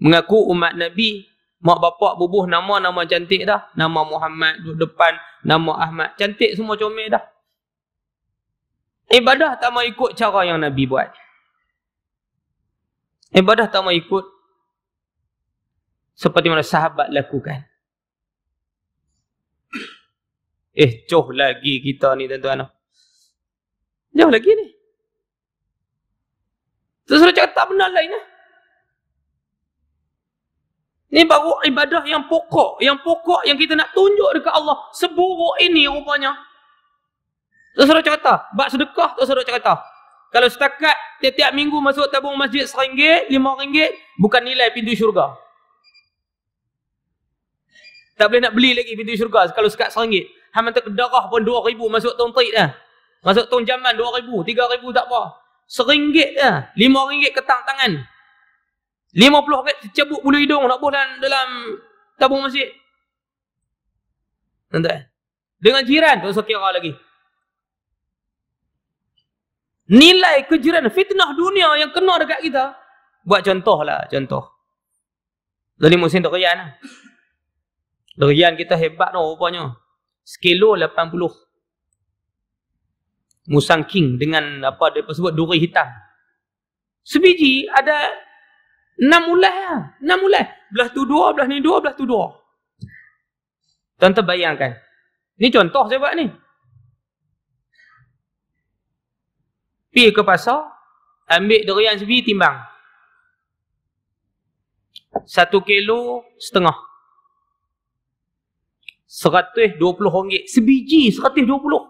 mengaku umat Nabi mak bapak bubuh nama-nama cantik dah nama Muhammad duduk depan nama Ahmad cantik semua comel dah ibadah tak mau ikut cara yang Nabi buat ibadah tak mau ikut seperti mana sahabat lakukan eh jauh lagi kita ni tuan-tuan jauh lagi ni tu sudah cakap tak benar lain lah. Ini baru ibadah yang pokok. Yang pokok yang kita nak tunjuk dekat Allah. Seburuk ini rupanya. Tak suruh cerita. Bak sedekah tak suruh cerita. Kalau setakat tiap-tiap minggu masuk tabung masjid seringgit, lima ringgit. Bukan nilai pintu syurga. Tak boleh nak beli lagi pintu syurga kalau sekat seringgit. Hamil tak darah pun dua ribu masuk tahun trik dah. Masuk tahun jaman dua ribu, tiga ribu tak apa. Seringgit dah. Lima ringgit ketang tangan lima puluh kali cebuk bulu hidung nak buat dalam, dalam tabung masjid nampak dengan jiran tak usah kira lagi nilai kejiran fitnah dunia yang kena dekat kita buat contoh lah contoh Zalim Musim tak lah Lerian kita hebat tau rupanya Sekilo puluh Musang King dengan apa dia sebut duri hitam Sebiji ada Enam ulas lah. Enam ulas. Belah tu dua, belah ni dua, belah tu dua. Tuan-tuan bayangkan. Ni contoh saya buat ni. Pergi ke pasar, ambil durian sebi timbang. Satu kilo setengah. Seratus dua puluh ringgit. Sebiji seratus dua puluh.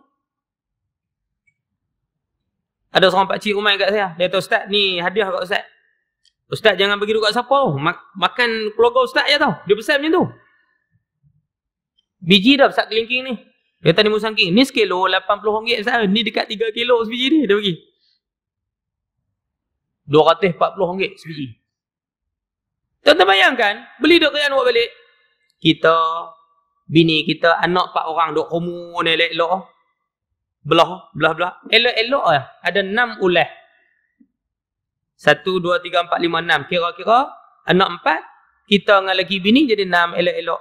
Ada seorang pakcik umai kat saya. Dia kata, Ustaz, ni hadiah kat Ustaz. Ustaz jangan pergi dekat siapa tu. makan keluarga ustaz ya tau. Dia pesan macam tu. Biji dah besar kelingking ni. Dia tadi musangking. Ni sekilo 80 ringgit saya. Ni dekat 3 kilo sebiji ni. Dia pergi. 240 ringgit sebiji. Tuan-tuan bayangkan. Beli duk kerjaan buat balik. Kita. Bini kita. Anak 4 orang. Duk rumah ni elok-elok. Belah. Belah-belah. Elok-elok lah. Ada 6 ulah. Satu, dua, tiga, empat, lima, enam. Kira-kira anak empat. Kita dengan lagi bini jadi enam elok-elok.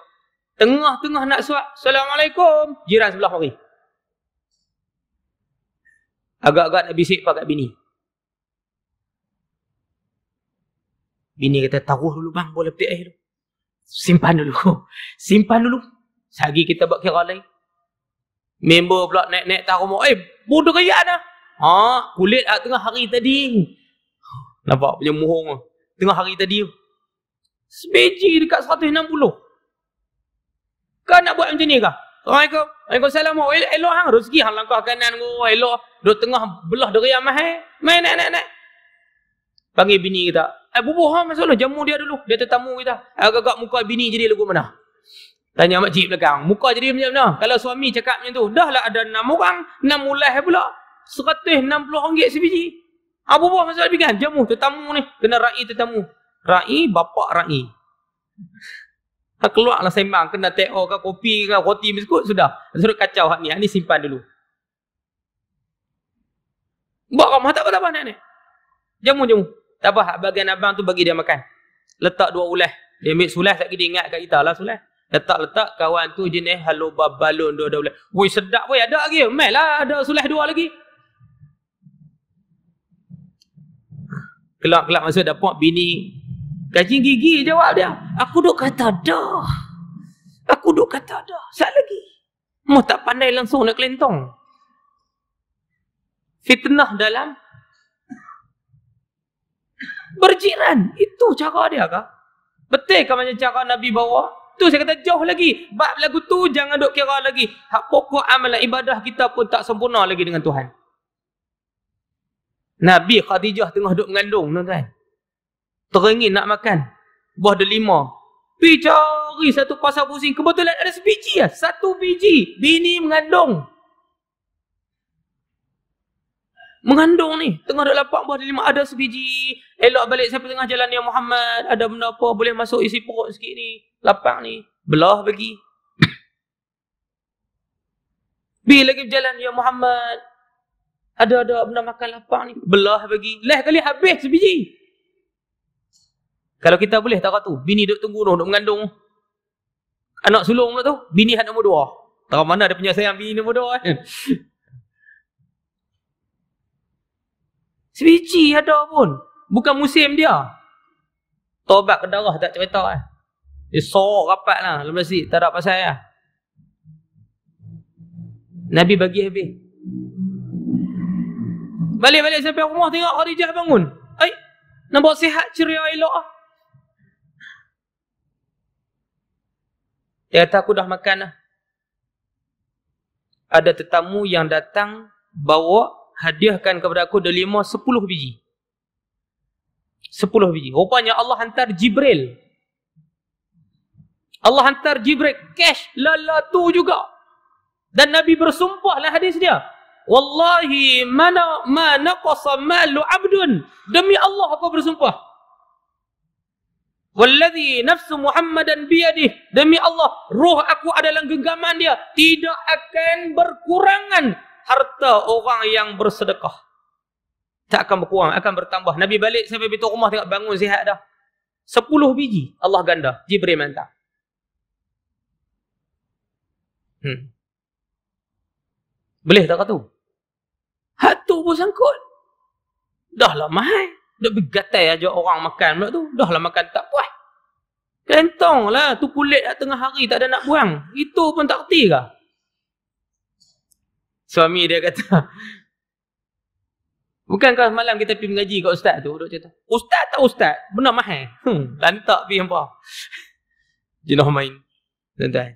Tengah-tengah nak suap. Assalamualaikum. Jiran sebelah hari. Agak-agak nak bisik pakai bini. Bini kata, taruh dulu bang. Boleh petik air dulu. Simpan dulu. Simpan dulu. Sagi kita buat kira lain. Member pula naik-naik taruh Eh, bodoh kaya anak. Ah, ha, kulit lah tengah hari tadi. Nampak punya mohong Tengah hari tadi Sebeji dekat 160 Kan nak buat macam ni kah? Assalamualaikum Waalaikumsalam oh, Elok, elok hang rezeki hang langkah kanan oh, Elok Duduk tengah belah deria mahal Main nak nak nak Panggil bini kita Eh bubuh hang masalah jamu dia dulu Dia tetamu kita Agak-agak muka bini jadi lagu mana Tanya makcik belakang Muka jadi macam mana Kalau suami cakap macam tu Dah lah ada enam orang enam mulai pula 160 ringgit sebiji Abu ah, Bakar masuk Nabi kan? Jamu tetamu ni. Kena ra'i tetamu. Ra'i, bapa ra'i. Tak ha, keluarlah sembang. Kena teo ke kopi ke roti miskut. Sudah. Suruh kacau hak ni. Hak ni simpan dulu. Buat ramah. Tak apa-apa ni. Jamu-jamu. Tak apa. Bagian abang tu bagi dia makan. Letak dua ulah. Dia ambil sulah sekejap dia ingat kat kita lah sulah. Letak-letak kawan tu jenis halubab balon dua-dua ulah. Wuih sedap weh ada lagi. Mel lah, ada sulah dua lagi. kelak-kelak masuk dapur bini gaji gigi jawab dia aku duk kata dah aku duk kata dah sat lagi mu tak pandai langsung nak kelentong fitnah dalam berjiran itu cara dia kah betul ke macam cara nabi bawa tu saya kata jauh lagi bab lagu tu jangan duk kira lagi hak pokok amalan ibadah kita pun tak sempurna lagi dengan tuhan Nabi Khadijah tengah duduk mengandung tuan-tuan. Teringin nak makan buah delima. Pi cari satu pasar pusing. Kebetulan ada sebiji lah. Satu biji. Bini mengandung. Mengandung ni. Tengah duduk lapak buah delima. Ada sebiji. Elok balik siapa tengah jalan ni Muhammad. Ada benda apa boleh masuk isi perut sikit ni. Lapak ni. Belah bagi. Bi lagi berjalan ya Muhammad. Ada ada benda makan lapang ni. Belah bagi. Last kali habis sebiji. Kalau kita boleh tak tu. Bini duduk tunggu tu. Duduk mengandung. Anak sulung tu. Bini anak nombor dua. Tahu mana ada punya sayang bini nombor dua. Eh? sebiji ada pun. Bukan musim dia. Tobat ke darah tak cerita kan. Eh? Dia sorok rapat lah. Lepas tak ada pasal lah. Nabi bagi habis. Balik-balik sampai rumah tengok Khadijah bangun. Eh, nampak sihat ceria elok ah. Dia kata aku dah makan lah. Ada tetamu yang datang bawa hadiahkan kepada aku delima sepuluh biji. Sepuluh biji. Rupanya Allah hantar Jibril. Allah hantar Jibril cash lalatu juga. Dan Nabi bersumpah lah hadis dia. Wallahi mana ma naqasa malu abdun demi Allah aku bersumpah. Walladhi nafsu Muhammadan biyadih demi Allah roh aku adalah genggaman dia tidak akan berkurangan harta orang yang bersedekah. Tak akan berkurang, akan bertambah. Nabi balik sampai pintu rumah tengok bangun sihat dah. Sepuluh biji Allah ganda. Jibril mantap. Hmm. Boleh tak kata tu? Hak tu pun sangkut. Dah lah mahal. Dah bergatai aja orang makan pula tu. Dah lah makan tak puas. Kentong lah. Tu kulit dah tengah hari tak ada nak buang. Itu pun tak kerti kah? Suami dia kata. Bukankah malam kita pergi mengaji kat ustaz tu? Duk cerita. Ustaz tak ustaz? Benar mahal. Hmm, lantak pergi hampa. Jinoh main. Tentai.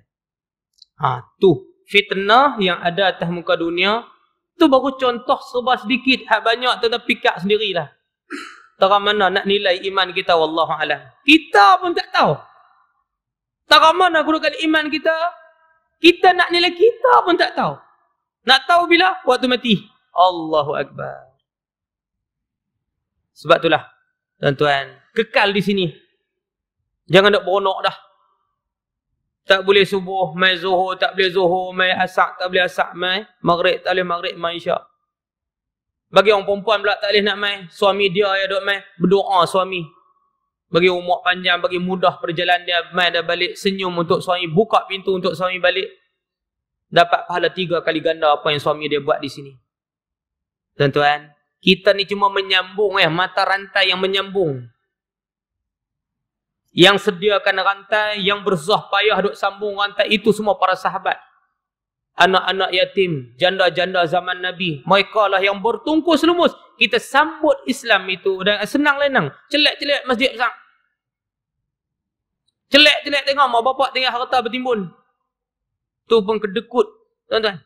Ha, tu. Fitnah yang ada atas muka dunia. Tu baru contoh sebar sedikit, hak banyak tu pikat sendirilah. Tara mana nak nilai iman kita wallahu alam. Kita pun tak tahu. Tara mana gunakan iman kita? Kita nak nilai kita pun tak tahu. Nak tahu bila? Waktu mati. Allahu akbar. Sebab itulah, tuan-tuan, kekal di sini. Jangan nak beronok dah. Tak boleh subuh, mai zuhur, tak boleh zuhur, mai asak, tak boleh asak, mai maghrib, tak boleh maghrib, mai isyak. Bagi orang perempuan pula tak boleh nak mai, suami dia yang duduk mai, berdoa suami. Bagi umur panjang, bagi mudah perjalanan dia, mai dah balik, senyum untuk suami, buka pintu untuk suami balik. Dapat pahala tiga kali ganda apa yang suami dia buat di sini. Tuan-tuan, kita ni cuma menyambung ya, mata rantai yang menyambung yang sediakan rantai yang bersusah payah duk sambung rantai itu semua para sahabat anak-anak yatim janda-janda zaman nabi mereka lah yang bertungkus lumus kita sambut Islam itu dan senang lenang celak-celak masjid besar celak-celak tengok mak bapak tengah harta bertimbun tu pun kedekut tuan-tuan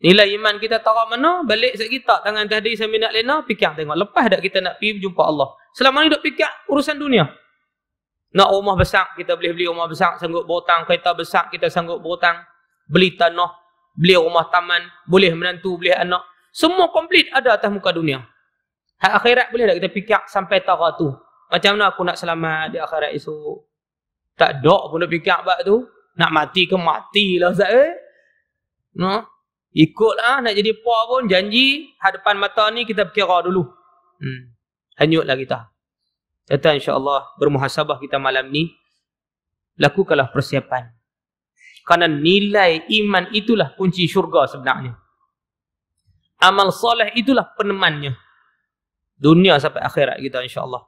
Nilai iman kita tak tarak mana, balik sekejap kita tangan tadi sambil nak lena, fikir tengok. Lepas dah kita nak pergi jumpa Allah. Selama ni duk fikir urusan dunia. Nak rumah besar, kita boleh beli rumah besar, sanggup berhutang. Kereta besar, kita sanggup berhutang. Beli tanah, beli rumah taman, boleh menantu, boleh anak. Semua komplit ada atas muka dunia. Hak akhirat boleh tak kita fikir sampai tara tu? Macam mana aku nak selamat di akhirat esok? Tak dok pun nak fikir buat tu. Nak mati ke matilah Ustaz eh? No? Ikutlah nak jadi puak pun janji hadapan mata ni kita berkira dulu. Hmm. Hanyutlah kita. Datang insyaAllah bermuhasabah kita malam ni. Lakukanlah persiapan. Kerana nilai iman itulah kunci syurga sebenarnya. Amal soleh itulah penemannya. Dunia sampai akhirat kita insyaAllah.